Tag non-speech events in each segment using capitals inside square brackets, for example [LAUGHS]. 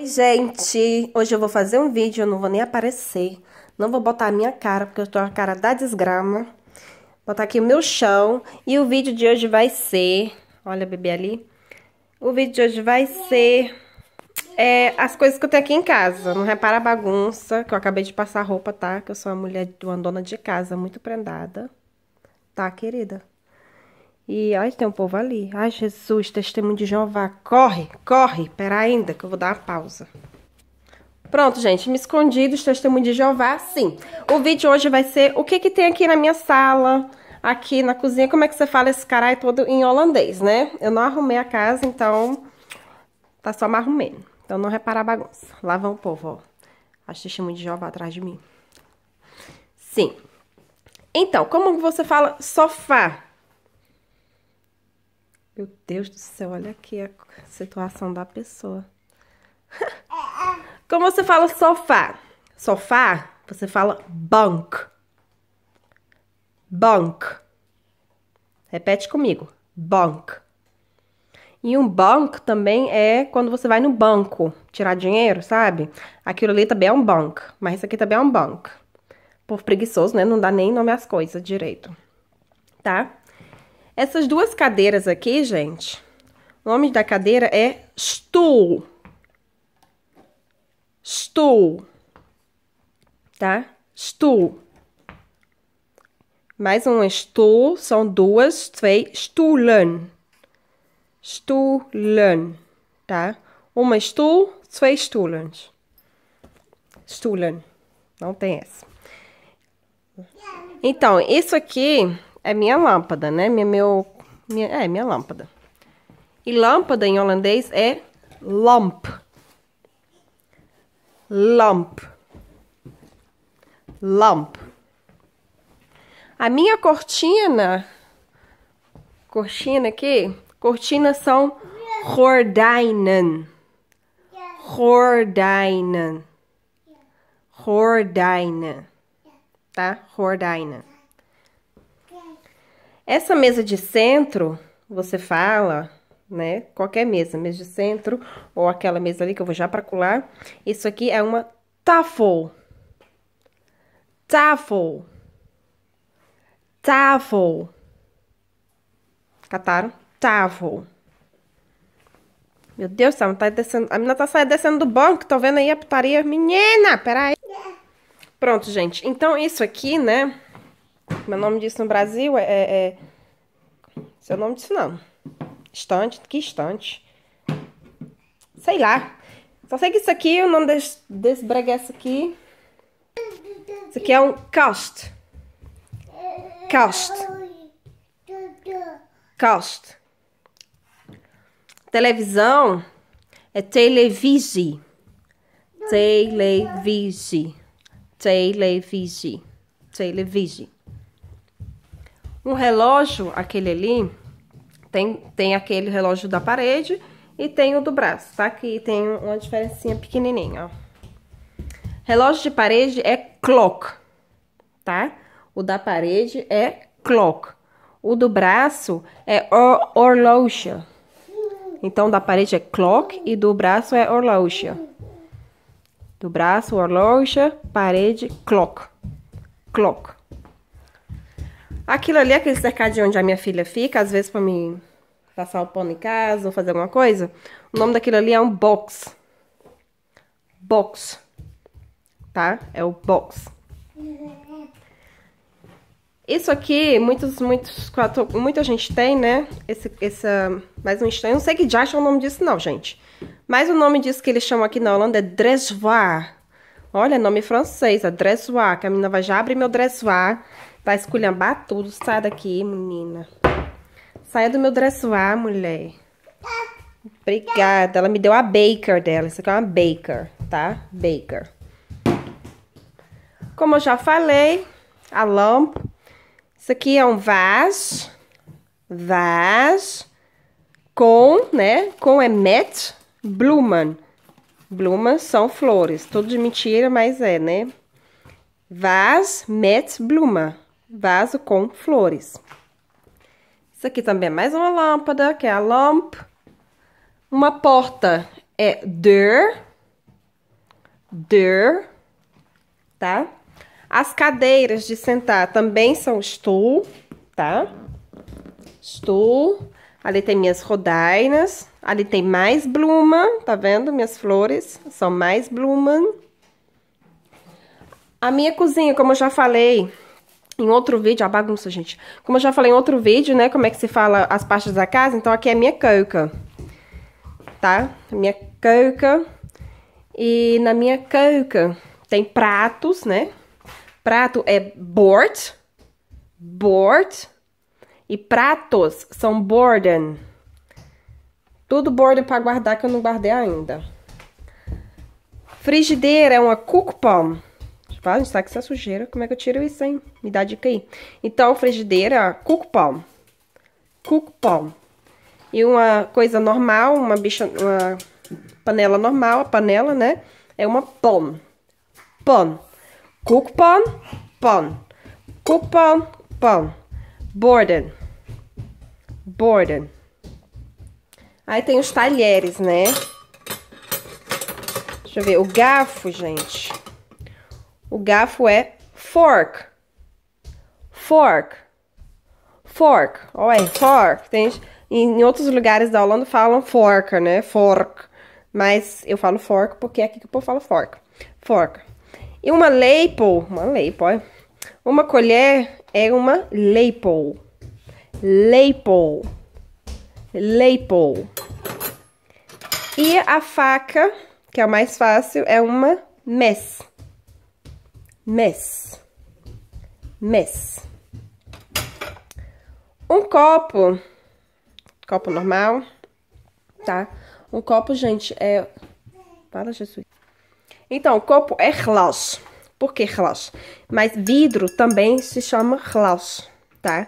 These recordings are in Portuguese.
Oi, gente! Hoje eu vou fazer um vídeo, eu não vou nem aparecer. Não vou botar a minha cara, porque eu tô a cara da desgrama. Vou botar aqui o meu chão. E o vídeo de hoje vai ser... Olha a bebê ali. O vídeo de hoje vai ser... É, as coisas que eu tenho aqui em casa. Não repara a bagunça, que eu acabei de passar roupa, tá? Que eu sou uma mulher, uma dona de casa, muito prendada. Tá, querida? E, ai, tem um povo ali. Ai, Jesus, testemunho de Jeová. Corre, corre. Pera ainda que eu vou dar uma pausa. Pronto, gente, me escondi dos testemunhos de Jeová, sim. O vídeo hoje vai ser o que que tem aqui na minha sala, aqui na cozinha. Como é que você fala esse caralho todo em holandês, né? Eu não arrumei a casa, então tá só me arrumando. Então não reparar a bagunça. Lá vão o povo, ó. As testemunhas de Jeová atrás de mim. Sim. Então, como você fala sofá? Meu Deus do céu, olha aqui a situação da pessoa. [LAUGHS] Como você fala sofá? Sofá, você fala bunk. Bunk. Repete comigo. Bunk. E um bunk também é quando você vai no banco tirar dinheiro, sabe? Aquilo ali também é um bunk, mas isso aqui também é um bunk. Povo preguiçoso, né? Não dá nem nome às coisas direito. Tá? Essas duas cadeiras aqui, gente, o nome da cadeira é stool. Stool. Tá? Stool. Mais um stool são duas, três stoelen. Stoolen, Tá? Uma stool, três stoelens. Stoolen, Não tem essa. Então, isso aqui é minha lâmpada, né? Minha, meu, minha, é, minha lâmpada. E lâmpada em holandês é lamp. Lamp. Lamp. A minha cortina, cortina aqui, cortinas são gordijnen. Gordijnen. Gordijnen. Tá? Gordijnen. Essa mesa de centro, você fala, né? Qualquer mesa, mesa de centro ou aquela mesa ali que eu vou já para colar. Isso aqui é uma tafel. Tafel. Tafel. Cataram? Tafel. Meu Deus, tá, tá descendo, a menina tá saindo descendo do banco, tô vendo aí a putaria. Menina, peraí. Pronto, gente. Então, isso aqui, né? Meu nome disso no Brasil é, é, é, Seu nome disso não. Estante, que estante. Sei lá. Só sei que isso aqui, o nome desse, desse bregueço aqui. Isso aqui é um cast. Cast. Cast. Televisão é televisi. Televisi. Televisi. Televisi. Um relógio, aquele ali, tem, tem aquele relógio da parede e tem o do braço, tá? Que tem uma diferencinha pequenininha, ó. Relógio de parede é clock, tá? O da parede é clock. O do braço é or Então, da parede é clock e do braço é horloge. Do braço, horloge, parede, clock. Clock. Aquilo ali, aquele cercadinho onde a minha filha fica, às vezes pra mim passar o pano em casa ou fazer alguma coisa. O nome daquilo ali é um box. Box. Tá? É o box. Isso aqui, muitos, muitos, muita gente tem, né? Esse, essa, mais um estranho. Não sei que já acha é o nome disso não, gente. Mas o nome disso que eles chamam aqui na Holanda é dressoir. Olha, nome francês, é dressoir. Que a menina vai já abrir meu dressoir Vai esculhambar tudo. Sai daqui, menina. Saia do meu dressoir, mulher. Obrigada. Ela me deu a baker dela. Isso aqui é uma baker, tá? Baker. Como eu já falei, a lâmpada. Isso aqui é um vaso. Vaso. Com, né? Com é met. Blumen. Blumen são flores. Tudo de mentira, mas é, né? Vaz met Blumen vaso com flores. Isso aqui também é mais uma lâmpada, que é a lamp. Uma porta é der, der, tá? As cadeiras de sentar também são stool, tá? Stool. Ali tem minhas rodainas. Ali tem mais bluma, tá vendo? Minhas flores são mais bluma. A minha cozinha, como eu já falei, em outro vídeo, a bagunça, gente. Como eu já falei em outro vídeo, né, como é que se fala as partes da casa, então aqui é minha cauca, tá? Minha cauca. E na minha cauca tem pratos, né? Prato é board, board, e pratos são borden. Tudo bordo para guardar que eu não guardei ainda. Frigideira é uma cook palm. Faz um saco essa sujeira, como é que eu tiro isso, hein? Me dá dica aí. Então, frigideira, cuco palm. Cuco palm. E uma coisa normal, uma bicha, uma panela normal, a panela, né? É uma pan pan Cook pan pon. Cook Borden. Borden. Aí tem os talheres, né? Deixa eu ver. O garfo, gente. O garfo é fork. Fork. Fork. Olha, fork. Tem, em outros lugares da Holanda falam forca, né? Fork. Mas eu falo fork porque é aqui que o povo fala fork. Fork. E uma leipo, uma leipo. olha. Uma colher é uma leipo, leipo, leipo. E a faca, que é o mais fácil, é uma mess. Mess. Mess. Um copo. Copo normal, tá? Um copo, gente, é... Fala, Jesus. Então, o copo é glas. Por que glas? Mas vidro também se chama glas, tá?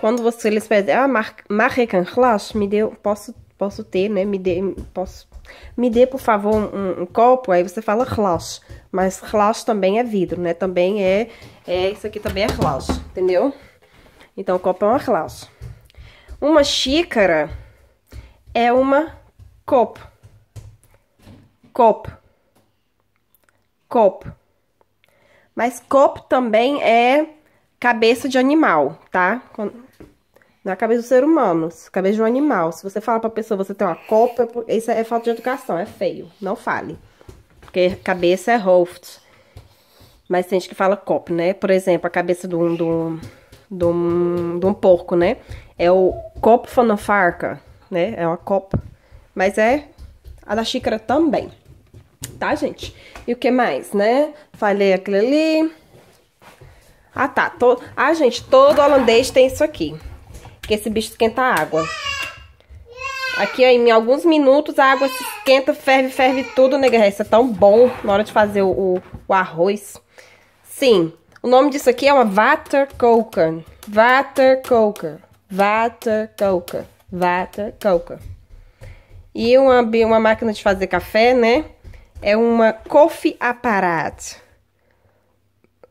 Quando vocês pedem, ah, marca, marrecan glas, me deu, posso, posso ter, né? Me dê, posso me dê, por favor, um, um copo, aí você fala relax, mas relax também é vidro, né? Também é, é isso aqui também é relax, entendeu? Então, o copo é uma relax. Uma xícara é uma copo, copo, copo. Mas copo também é cabeça de animal, tá? na cabeça do ser humano, na cabeça de um animal. Se você fala pra pessoa, você tem uma copa, isso é falta de educação, é feio. Não fale. Porque cabeça é hoft. Mas tem gente que fala copa, né? Por exemplo, a cabeça de um, de um, de um, de um porco, né? É o copo fanofarca, né? É uma copa. Mas é a da xícara também. Tá, gente? E o que mais, né? Falei aquele ali. Ah, tá. Ah, gente, todo holandês tem isso aqui que esse bicho esquenta a água. Aqui, aí, em alguns minutos, a água se esquenta, ferve, ferve tudo, nega. Isso é tão bom na hora de fazer o, o, arroz. Sim, o nome disso aqui é uma water Waterkoker. water Waterkoker. E uma, uma máquina de fazer café, né? É uma coffee apparat.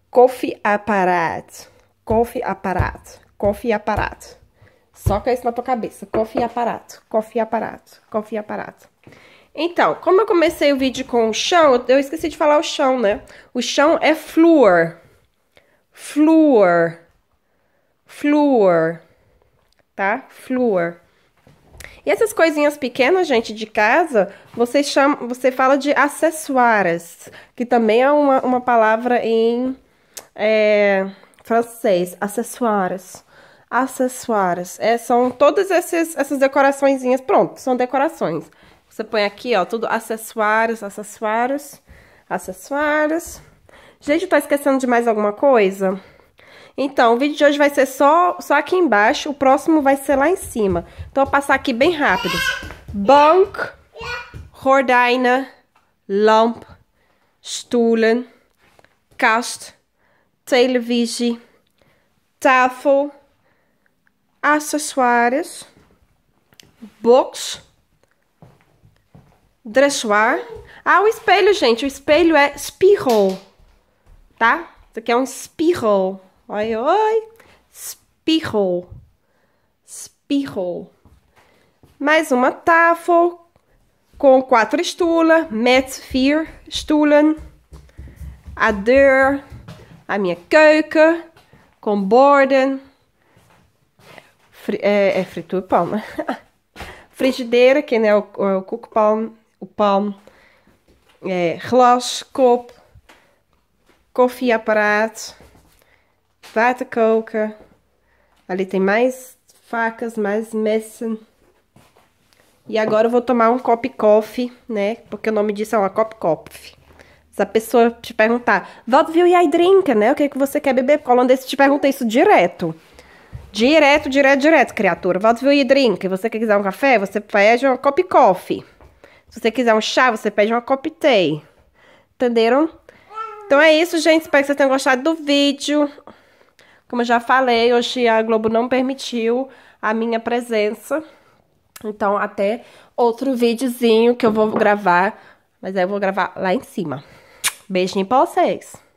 Coffee apparat. Coffee apparat. Coffee apparat. Soca isso na tua cabeça. Coffee aparato, coffee aparato, coffee aparato. Então, como eu comecei o vídeo com o chão, eu esqueci de falar o chão, né? O chão é flúor. Flúor. Flúor. Tá? Flúor. E essas coisinhas pequenas, gente, de casa, você, chama, você fala de acessoires, que também é uma, uma palavra em é, francês, acessoires acessoários. É, são todas essas, essas decoraçõezinhas. Pronto, são decorações. Você põe aqui, ó, tudo acessórios, acessórios, acessórios. Gente, tá esquecendo de mais alguma coisa? Então, o vídeo de hoje vai ser só, só aqui embaixo, o próximo vai ser lá em cima. Então, eu vou passar aqui bem rápido. Bank, gordijnen, lamp, stoelen, kast, televisie, tafel, acessórios, box, dressoir. Ah, o espelho, gente. O espelho é espirro, tá? Isso aqui é um espirro. Oi, oi. Espirro. Espirro. Mais uma tafel com quatro stoelen, met vier stoelen. A deur, a minha keuken, com borden é, é fritura palma. [LAUGHS] Frigideira, que né, é o, é o koekpalm, o palm. É, glas, kop, koffieapparaat, water Ali tem mais facas, mais messen. E agora eu vou tomar um cop coffee, né? Porque o nome disso é uma cop coffee. Se a pessoa te perguntar, Valdo, viu, e aí drinka, né? O que, é que você quer beber? Porque o holandês te pergunta isso direto. Direto, direto, direto, criatura. Volta e drink. Se você quiser um café, você pede uma cop coffee. Se você quiser um chá, você pede uma cop tea. Entenderam? Então é isso, gente. Espero que vocês tenham gostado do vídeo. Como eu já falei, hoje a Globo não permitiu a minha presença. Então, até outro videozinho que eu vou gravar. Mas aí eu vou gravar lá em cima. Beijinho pra vocês.